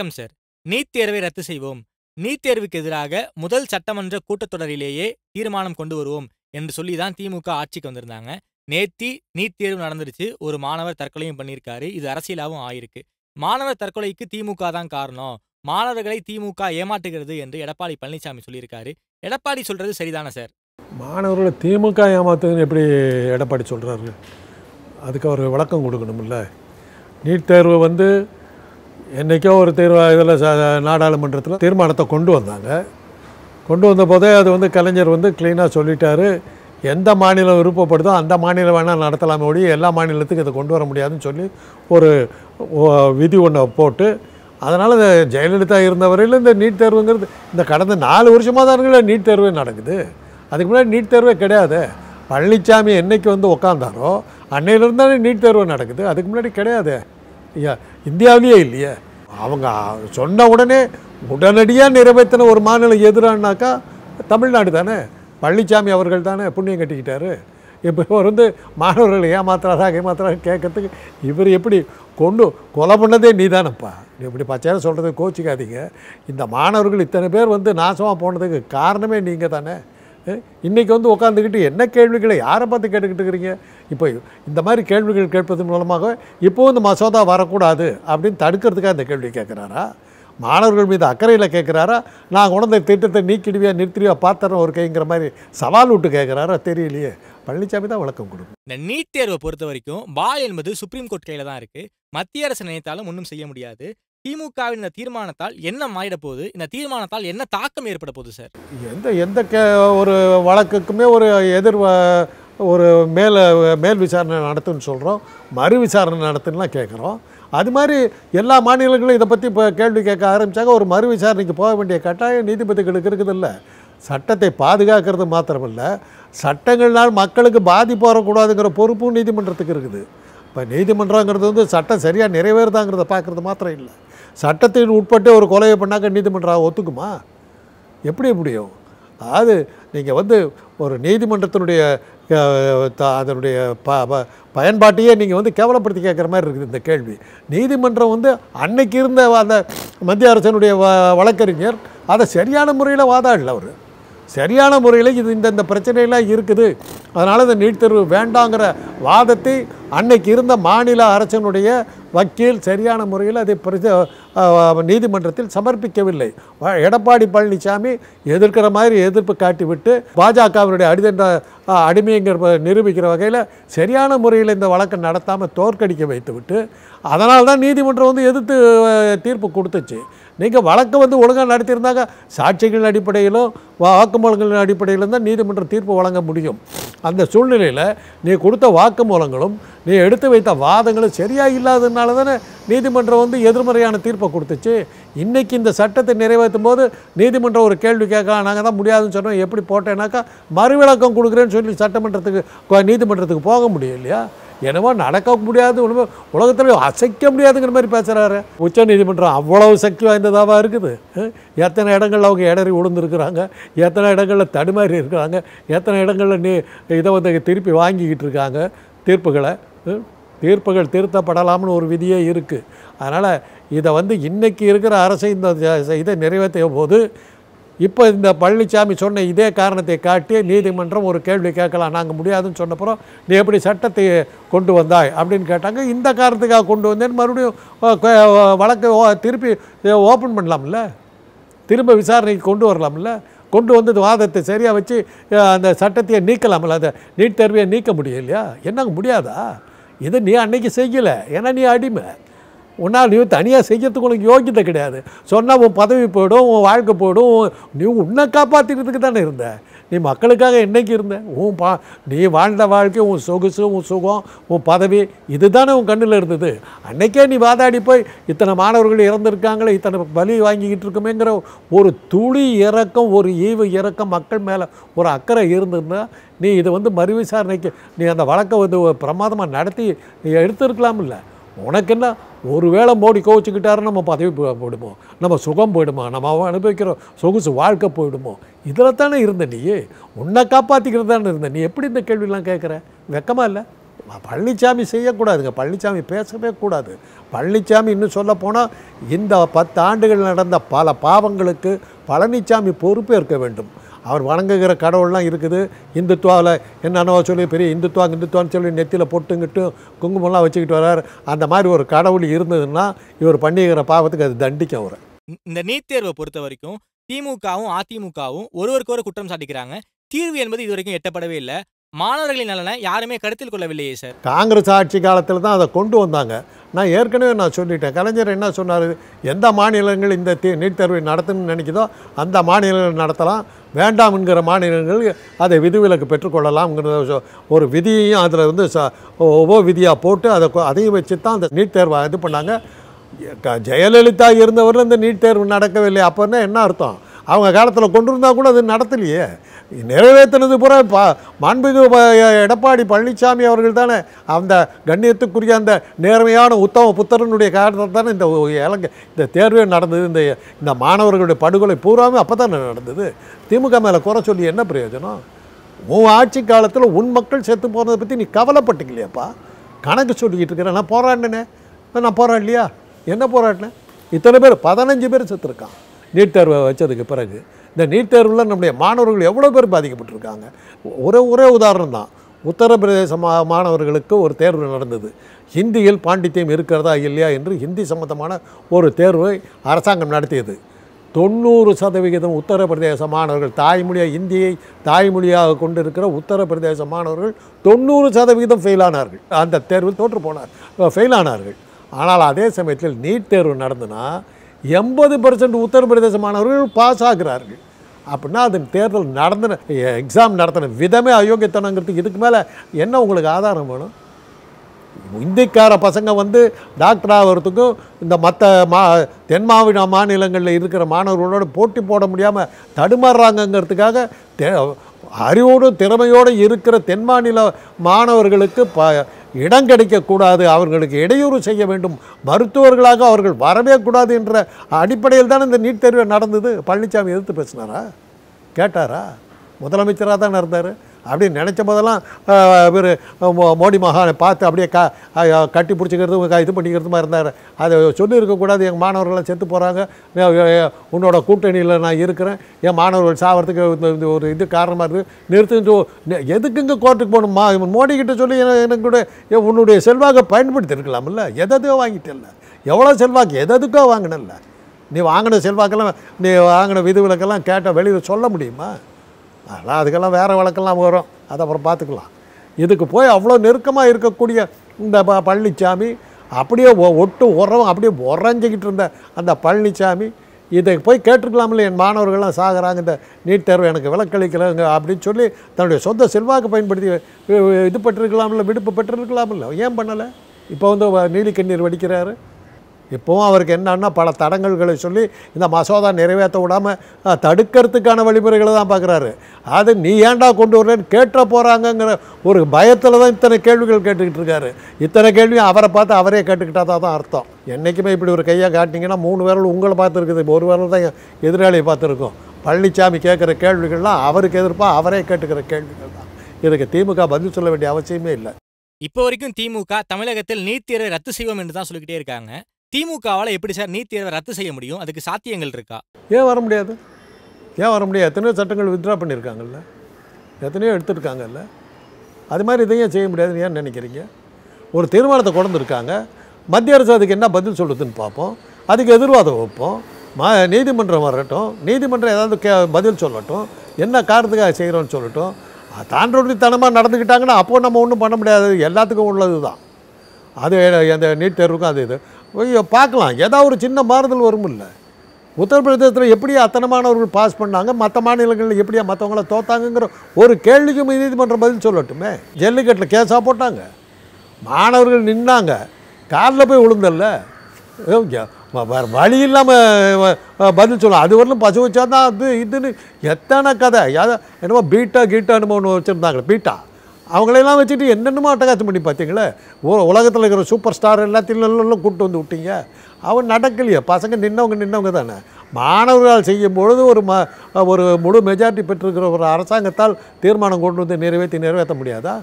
வணக்கம் sir NEET தேர்வை ரத்து செய்வோம் நீட் தேர்வுக்கு எதிராக முதல் சட்டமன்ற கூட்டத்தொடரிலேயே தீர்மானம் கொண்டு வருவோம் என்று சொல்லி தான் திமுக ஆட்சிக்கு வந்திருந்தாங்க நேத்தி நீட் தேர்வு நடந்துருச்சு ஒரு மாணவர் தற்கொலையும் பண்ணியிருக்காரு இது அரசியலாகவும் ஆயிருக்கு மாணவர் தற்கொலைக்கு திமுக தான் காரணம் மாணவர்களை திமுக ஏமாற்றுகிறது என்று எடப்பாடி பழனிசாமி சொல்லியிருக்காரு எடப்பாடி சொல்றது சரிதானே சார் மாணவர்களை திமுக ஏமாத்துதுன்னு எப்படி எடப்பாடி சொல்கிறாரு அதுக்கு அவர் விளக்கம் கொடுக்கணும்ல நீட் தேர்வு வந்து என்றைக்கோ ஒரு தீர்வா இதில் நாடாளுமன்றத்தில் தீர்மானத்தை கொண்டு வந்தாங்க கொண்டு வந்த போதே அது வந்து கலைஞர் வந்து க்ளீனாக சொல்லிட்டார் எந்த மாநிலம் விருப்பப்படுதோ அந்த மாநிலம் வேணால் நடத்தலாமே ஒழிய எல்லா மாநிலத்துக்கும் இதை கொண்டு வர முடியாதுன்னு சொல்லி ஒரு விதி ஒன்றை போட்டு அதனால் இந்த ஜெயலலிதா இருந்தவரையில் இந்த நீட் தேர்வுங்கிறது இந்த கடந்த நாலு வருஷமாக தான் இருக்கிற நீட் தேர்வே நடக்குது அதுக்கு முன்னாடி நீட் தேர்வே கிடையாது பழனிசாமி என்றைக்கு வந்து உக்காந்தாரோ அன்னையிலிருந்தாலே நீட் தேர்வு நடக்குது அதுக்கு முன்னாடி கிடையாது ஐயா இந்தியாவிலேயே இல்லையே அவங்க சொன்ன உடனே உடனடியாக நிறைவேற்றின ஒரு மாநிலம் எதிரானாக்கா தமிழ்நாடு தானே பழனிசாமி அவர்கள் தானே புண்ணியம் கட்டிக்கிட்டாரு இப்போ இவர் வந்து மாணவர்களை ஏமாத்துறாரா ஏமாத்துறாரு கேட்கறதுக்கு இவர் எப்படி கொண்டு கொலை பண்ணதே நீ தானப்பா நீ இப்படி பச்சையாக சொல்கிறது கோச்சிக்காதீங்க இந்த மாணவர்கள் இத்தனை பேர் வந்து நாசமாக போனதுக்கு காரணமே நீங்கள் தானே இன்றைக்கி வந்து உட்காந்துக்கிட்டு என்ன கேள்விகளை யாரை பார்த்து கேட்டுக்கிட்டு இருக்கிறீங்க இப்போ இந்த மாதிரி கேள்விகள் கேட்பதன் மூலமாக இப்போவும் இந்த மசோதா வரக்கூடாது அப்படின்னு தடுக்கிறதுக்காக இந்த கேள்வி கேட்குறாரா மாணவர்கள் மீது அக்கறையில் கேட்குறாரா நான் உணர்ந்த திட்டத்தை நீக்கிடுவியா நிறுத்திடுவியா பார்த்துறேன் ஒரு கைங்கிற மாதிரி சவால் விட்டு கேட்குறாரா தெரியலையே பழனிசாமி தான் விளக்கம் கொடுக்கும் இந்த நீட் தேர்வை பொறுத்த வரைக்கும் பால் என்பது சுப்ரீம் கோர்ட் கையில் தான் இருக்குது மத்திய அரசு நினைத்தாலும் ஒன்றும் செய்ய முடியாது திமுகவின் இந்த தீர்மானத்தால் என்ன மாறிட போகுது இந்த தீர்மானத்தால் என்ன தாக்கம் ஏற்பட போகுது சார் எந்த எந்த கே ஒரு வழக்குக்குமே ஒரு எதிர் ஒரு மேல மேல் விசாரணை நடத்துன்னு சொல்கிறோம் மறு விசாரணை நடத்துன்னா கேட்குறோம் அது மாதிரி எல்லா மாநிலங்களும் இதை பற்றி இப்போ கேள்வி கேட்க ஆரம்பித்தாங்க ஒரு மறு விசாரணைக்கு போக வேண்டிய கட்டாயம் நீதிபதிகளுக்கு இல்லை சட்டத்தை பாதுகாக்கிறது மாத்திரமல்ல சட்டங்கள்னால் மக்களுக்கு பாதிப்பு வரக்கூடாதுங்கிற பொறுப்பும் நீதிமன்றத்துக்கு இருக்குது இப்போ நீதிமன்றங்கிறது வந்து சட்டம் சரியாக நிறைவேறுதாங்கிறத பார்க்குறது மாத்திரம் இல்லை சட்டத்தின் உட்பட்டு ஒரு கொலையை பண்ணாக்க நீதிமன்றம் ஒத்துக்குமா எப்படி முடியும் அதாவது நீங்கள் வந்து ஒரு நீதிமன்றத்தினுடைய அதனுடைய ப பயன்பாட்டையே நீங்கள் வந்து கேவலப்படுத்தி கேட்குற மாதிரி இருக்குது இந்த கேள்வி நீதிமன்றம் வந்து அன்னைக்கு இருந்த அந்த மத்திய அரசனுடைய வழக்கறிஞர் அதை சரியான முறையில் வாதாடல அவர் சரியான முறையில் இது இந்தந்த பிரச்சனையெல்லாம் இருக்குது அதனால் இந்த நீட் தேர்வு வேண்டாங்கிற வாதத்தை அன்னைக்கு இருந்த மாநில அரசனுடைய வக்கீல் சரியான முறையில் அதை பிரச்ச நீதிமன்றத்தில் சமர்ப்பிக்கவில்லை எடப்பாடி பழனிசாமி எதிர்க்கிற மாதிரி எதிர்ப்பு காட்டிவிட்டு பாஜகவினுடைய அடிதண்ட அடிமைங்கிற நிரூபிக்கிற வகையில் சரியான முறையில் இந்த வழக்கை நடத்தாமல் தோற்கடிக்க வைத்துவிட்டு அதனால் தான் நீதிமன்றம் வந்து எதிர்த்து தீர்ப்பு கொடுத்துச்சு நீங்கள் வழக்கை வந்து ஒழுங்காக நடத்தியிருந்தாங்க சாட்சிகளின் அடிப்படையிலும் வாக்குமூலங்களின் அடிப்படையிலும் தான் நீதிமன்ற தீர்ப்பு வழங்க முடியும் அந்த சூழ்நிலையில் நீ கொடுத்த வாக்குமூலங்களும் நீ எடுத்து வைத்த வாதங்களும் சரியாக இல்லாததுனால தானே நீதிமன்றம் வந்து எதிர்மறையான தீர்ப்பை கொடுத்துச்சு இன்றைக்கி இந்த சட்டத்தை நிறைவேற்றும் போது நீதிமன்றம் ஒரு கேள்வி கேட்கலாம் நாங்கள் தான் முடியாதுன்னு சொன்னோம் எப்படி போட்டேன்னாக்கா மறுவிளக்கம் கொடுக்குறேன்னு சொல்லி சட்டமன்றத்துக்கு நீதிமன்றத்துக்கு போக முடியும் இல்லையா என்னவோ நடக்க முடியாது உலகத்தில் அசைக்க முடியாதுங்கிற மாதிரி பேசுகிறாரு உச்ச நீதிமன்றம் அவ்வளவு சக்தி வாய்ந்ததாக இருக்குது எத்தனை இடங்களில் அவங்க இடறி விழுந்துருக்குறாங்க எத்தனை இடங்களில் தடுமாறி இருக்கிறாங்க எத்தனை இடங்களில் நீ இதை வந்து திருப்பி வாங்கிக்கிட்டு இருக்காங்க தீர்ப்புகளை தீர்ப்புகள் திருத்தப்படலாம்னு ஒரு விதியே இருக்குது அதனால் இதை வந்து இன்றைக்கி இருக்கிற அரசு இந்த இதை நிறைவேற்றிய போது இப்போ இந்த பழனிசாமி சொன்ன இதே காரணத்தை காட்டி நீதிமன்றம் ஒரு கேள்வி கேட்கலாம் நாங்கள் முடியாதுன்னு சொன்னப்புறம் நீ எப்படி சட்டத்தை கொண்டு வந்தாய் அப்படின்னு கேட்டாங்க இந்த காரணத்துக்காக கொண்டு வந்தேன்னு மறுபடியும் வழக்கு திருப்பி ஓப்பன் பண்ணலாம்ல திரும்ப விசாரணைக்கு கொண்டு வரலாம்ல கொண்டு வந்தது வாதத்தை சரியாக வச்சு அந்த சட்டத்தையே நீக்கலாம்ல அந்த நீட் தேர்வையை நீக்க முடியலையா என்னங்க முடியாதா இதை நீ அன்னைக்கு செய்யலை ஏன்னா நீ அடிமை உன்னால் நீ தனியாக செய்யறதுக்கு உனக்கு யோகிதை கிடையாது சொன்னால் உன் பதவி போயிடும் உன் வாழ்க்கை போயிடும் நீ உன்னை காப்பாற்றிக்கிறதுக்கு தானே இருந்த நீ மக்களுக்காக என்றைக்கு இருந்த உன் பா நீ வாழ்ந்த வாழ்க்கை உன் சொகுசு உன் சுகம் உன் பதவி இதுதானே உன் கண்ணில் இருந்தது அன்னைக்கே நீ வாதாடி போய் இத்தனை மாணவர்கள் இறந்துருக்காங்களே இத்தனை பலி வாங்கிக்கிட்டு இருக்கோமேங்கிற ஒரு துளி இறக்கம் ஒரு ஈவு இறக்கம் மக்கள் மேலே ஒரு அக்கறை இருந்ததுன்னா நீ இதை வந்து மறு விசாரணைக்கு நீ அந்த வழக்கை வந்து பிரமாதமாக நடத்தி நீ எடுத்துருக்கலாம் இல்லை உனக்கு ஒரு ஒருவேளை மோடி கோவிச்சுக்கிட்டாரு நம்ம பதவி போயிடுமோ நம்ம சுகம் போயிடுமா நம்ம அவன் அனுபவிக்கிற சொகுசு வாழ்க்கை போயிடுமோ இதில் தானே இருந்த நீ உன்னை காப்பாற்றிக்கிறது தானே இருந்த நீ எப்படி இந்த கேள்விலாம் கேட்குற வெக்கமாக இல்லை பழனிசாமி செய்யக்கூடாதுங்க பழனிசாமி பேசவே கூடாது பழனிசாமி இன்னும் சொல்ல போனால் இந்த பத்து ஆண்டுகள் நடந்த பல பாவங்களுக்கு பழனிசாமி பொறுப்பேற்க வேண்டும் அவர் வணங்குகிற கடவுள்லாம் இருக்குது இந்துத்துவாவில் என்னென்னவோ சொல்லி பெரிய இந்துத்துவா இந்துத்துவான்னு சொல்லி நெத்தியில் பொட்டுங்கிட்டு குங்குமம்லாம் வச்சுக்கிட்டு வரார் அந்த மாதிரி ஒரு கடவுள் இருந்ததுன்னா இவர் பண்ணிக்கிற பாவத்துக்கு அது தண்டிக்கும் அவர் இந்த நீட் தேர்வை பொறுத்த வரைக்கும் திமுகவும் அதிமுகவும் ஒருவருக்கு ஒரு குற்றம் சாட்டிக்கிறாங்க தீர்வு என்பது இது வரைக்கும் எட்டப்படவே இல்லை மாணவர்களின் நலனை யாருமே கருத்தில் கொள்ளவில்லையே சார் காங்கிரஸ் ஆட்சி காலத்தில் தான் அதை கொண்டு வந்தாங்க நான் ஏற்கனவே நான் சொல்லிட்டேன் கலைஞர் என்ன சொன்னார் எந்த மாநிலங்கள் இந்த தே நீட் தேர்வை நடத்தணும்னு நினைக்குதோ அந்த மாநிலங்கள் நடத்தலாம் வேண்டாம் என்கிற மாநிலங்கள் அதை விதிவிலக்கு பெற்றுக்கொள்ளலாம்ங்கிற ஒரு விதியையும் அதில் வந்து ச ஒவ்வொரு விதியாக போட்டு அதை அதையும் வச்சு தான் அந்த நீட் தேர்வை இது பண்ணாங்க ஜெயலலிதா இருந்தவரில் இந்த நீட் தேர்வு நடக்கவில்லை அப்போன்னா என்ன அர்த்தம் அவங்க காலத்தில் கொண்டு இருந்தால் கூட அது நடத்தலையே நிறைவேற்றினது பூரா பா மாண்புமிகு எடப்பாடி பழனிசாமி அவர்கள் தானே அந்த கண்ணியத்துக்குரிய அந்த நேர்மையான உத்தம புத்தரனுடைய காலத்தில் தானே இந்த இலங்கை இந்த தேர்வே நடந்தது இந்த இந்த மாணவர்களுடைய படுகொலை பூராமே அப்போ தானே நடந்தது திமுக மேலே குறை சொல்லி என்ன பிரயோஜனம் உன் ஆட்சி காலத்தில் உன் மக்கள் செத்து போனதை பற்றி நீ கவலைப்பட்டுக்கலையாப்பா கணக்கு சொல்லிக்கிட்டு இருக்கிறேன் நான் போராடினேன் நான் போராடலையா என்ன போராடினேன் இத்தனை பேர் பதினஞ்சு பேர் செத்துருக்கான் நீட் தேர்வை வச்சதுக்கு பிறகு இந்த நீட் தேர்வில் நம்முடைய மாணவர்கள் எவ்வளோ பேர் பாதிக்கப்பட்டிருக்காங்க ஒரே ஒரே உதாரணம் தான் உத்தரப்பிரதேச மா மாணவர்களுக்கு ஒரு தேர்வு நடந்தது ஹிந்தியில் பாண்டித்யம் இருக்கிறதா இல்லையா என்று ஹிந்தி சம்பந்தமான ஒரு தேர்வை அரசாங்கம் நடத்தியது தொண்ணூறு சதவிகிதம் உத்தரப்பிரதேச மாணவர்கள் தாய்மொழியாக இந்தியை தாய்மொழியாக கொண்டிருக்கிற உத்தரப்பிரதேச மாணவர்கள் தொண்ணூறு சதவிகிதம் ஃபெயிலானார்கள் அந்த தேர்வில் தோற்று போனார் ஃபெயிலானார்கள் ஆனால் அதே சமயத்தில் நீட் தேர்வு நடந்துன்னா எண்பது பர்சன்ட் உத்தரப்பிரதேச மாணவர்கள் பாஸ் ஆகிறார்கள் அப்படின்னா அது தேர்தல் நடந்தன எக்ஸாம் நடத்தின விதமே அயோக்கியத்தனங்கிறதுக்கு இதுக்கு மேலே என்ன உங்களுக்கு ஆதாரம் வேணும் இந்திக்கார பசங்க வந்து டாக்டர் ஆகிறதுக்கும் இந்த மற்ற மா தென் மாவட்ட மாநிலங்களில் இருக்கிற மாணவர்களோட போட்டி போட முடியாமல் தடுமாறுறாங்கங்கிறதுக்காக தே அறிவோடும் திறமையோடு இருக்கிற தென் மாநில மாணவர்களுக்கு ப இடம் கிடைக்கக்கூடாது அவர்களுக்கு இடையூறு செய்ய வேண்டும் மருத்துவர்களாக அவர்கள் வரவே கூடாது என்ற அடிப்படையில் தான் இந்த நீட் தேர்வு நடந்தது பழனிசாமி எதிர்த்து பேசினாரா கேட்டாரா முதலமைச்சராக தான் இருந்தார் அப்படின்னு நினச்ச போதெல்லாம் இவர் மோடி மகானை பார்த்து அப்படியே க கட்டி பிடிச்சிக்கிறதும் இது பண்ணிக்கிறதுமா இருந்தார் அதை சொல்லியிருக்கக்கூடாது எங்கள் மாணவர்கள்லாம் செத்து போகிறாங்க உன்னோட கூட்டணியில் நான் இருக்கிறேன் என் மாணவர்கள் சாகிறதுக்கு ஒரு இது காரணமாக இருக்குது நிறுத்து எதுக்கு இங்கே கோர்ட்டுக்கு போகணுமா கிட்ட சொல்லி எனக்கு கூட உன்னுடைய செல்வாக்க பயன்படுத்தியிருக்கலாம்ல எதோ இல்லை எவ்வளோ செல்வாக்கு எதுக்கோ இல்லை நீ வாங்கின செல்வாக்கெல்லாம் நீ வாங்கின விதிவிலக்கெல்லாம் கேட்டால் வெளியில் சொல்ல முடியுமா அதெல்லாம் அதுக்கெல்லாம் வேறு வழக்கெல்லாம் வரும் அதை அப்புறம் பார்த்துக்கலாம் இதுக்கு போய் அவ்வளோ நெருக்கமாக இருக்கக்கூடிய இந்த ப பழனிசாமி அப்படியே ஒட்டு உரம் அப்படியே உறைஞ்சிக்கிட்டு இருந்த அந்த பழனிசாமி இதை போய் கேட்டிருக்கலாம்ல என் மாணவர்கள்லாம் சாகிறாங்க இந்த நீட் தேர்வு எனக்கு விளக்களிக்கிறாங்க அப்படின்னு சொல்லி தன்னுடைய சொந்த செல்வாக்கு பயன்படுத்தி இது பெற்றிருக்கலாம்ல விடுப்பு பெற்றிருக்கலாம்ல ஏன் பண்ணலை இப்போ வந்து நீலிக்கண்ணீர் வடிக்கிறாரு இப்போவும் அவருக்கு என்னன்னா பல தடங்கல்களை சொல்லி இந்த மசோதா நிறைவேற்ற விடாமல் தடுக்கிறதுக்கான வழிமுறைகளை தான் பார்க்குறாரு அது நீ ஏண்டா கொண்டு வர்றேன்னு கேட்ட போகிறாங்கங்கிற ஒரு பயத்தில் தான் இத்தனை கேள்விகள் கேட்டுக்கிட்டு இருக்காரு இத்தனை கேள்வியும் அவரை பார்த்து அவரே கேட்டுக்கிட்டா தான் அர்த்தம் என்றைக்குமே இப்படி ஒரு கையாக காட்டிங்கன்னா மூணு விரல் உங்களை பார்த்துருக்குது ஒரு விரல் தான் எதிராளியை பார்த்துருக்கோம் பழனிசாமி கேட்குற கேள்விகள்லாம் அவருக்கு எதிர்ப்பாக அவரே கேட்டுக்கிற கேள்விகள் தான் இதுக்கு திமுக பதில் சொல்ல வேண்டிய அவசியமே இல்லை இப்போ வரைக்கும் திமுக தமிழகத்தில் நீட் தேர்வை ரத்து செய்வோம் என்று தான் சொல்லிக்கிட்டே இருக்காங்க திமுகவால் எப்படி சார் நீட் தேர்வை ரத்து செய்ய முடியும் அதுக்கு சாத்தியங்கள் இருக்கா ஏன் வர முடியாது ஏன் வர முடியாது எத்தனையோ சட்டங்கள் வித்ரா பண்ணியிருக்காங்கல்ல எத்தனையோ எடுத்துருக்காங்கல்ல அது மாதிரி இதையும் செய்ய முடியாதுன்னு ஏன் நினைக்கிறீங்க ஒரு தீர்மானத்தை கொண்டிருக்காங்க மத்திய அரசு அதுக்கு என்ன பதில் சொல்லுதுன்னு பார்ப்போம் அதுக்கு எதிர்வாதம் வைப்போம் மா நீதிமன்றம் வரட்டும் நீதிமன்றம் ஏதாவது கே பதில் சொல்லட்டும் என்ன காரணத்துக்காக செய்கிறோன்னு சொல்லட்டும் தாண்டோடித்தனமாக நடந்துக்கிட்டாங்கன்னா அப்போது நம்ம ஒன்றும் பண்ண முடியாது எல்லாத்துக்கும் உள்ளது தான் அது எந்த நீட் தேர்வுக்கும் அது இது ஐயோ பார்க்கலாம் ஏதாவது ஒரு சின்ன மாறுதல் வரும் இல்லை உத்தரப்பிரதேசத்தில் எப்படியா அத்தனை மாணவர்கள் பாஸ் பண்ணாங்க மற்ற மாநிலங்களில் எப்படியா மற்றவங்கள தோத்தாங்கங்கிற ஒரு கேள்விக்கும் நீதிமன்றம் பதில் சொல்லட்டுமே ஜல்லிக்கட்டில் கேஸாக போட்டாங்க மாணவர்கள் நின்னாங்க காலில் போய் விழுந்தல்ல வேறு வழி இல்லாமல் பதில் சொல்லலாம் அது வரலும் பசு வச்சா தான் அது இதுன்னு எத்தனை கதை என்னமோ பீட்டா கீட்டான்னு ஒன்று வச்சுருந்தாங்களே பீட்டா அவங்களெல்லாம் வச்சுட்டு என்னென்னமோ அட்டகாசம் பண்ணி பார்த்தீங்களே ஓ உலகத்தில் இருக்கிற சூப்பர் ஸ்டார் எல்லாத்தையும் கூப்பிட்டு வந்து விட்டீங்க அவன் நடக்கலையே பசங்க நின்னவங்க நின்னவங்க தானே மாணவர்களால் செய்யும் பொழுது ஒரு ம ஒரு முழு மெஜாரிட்டி பெற்றிருக்கிற ஒரு அரசாங்கத்தால் தீர்மானம் கொண்டு வந்து நிறைவேற்றி நிறைவேற்ற முடியாதா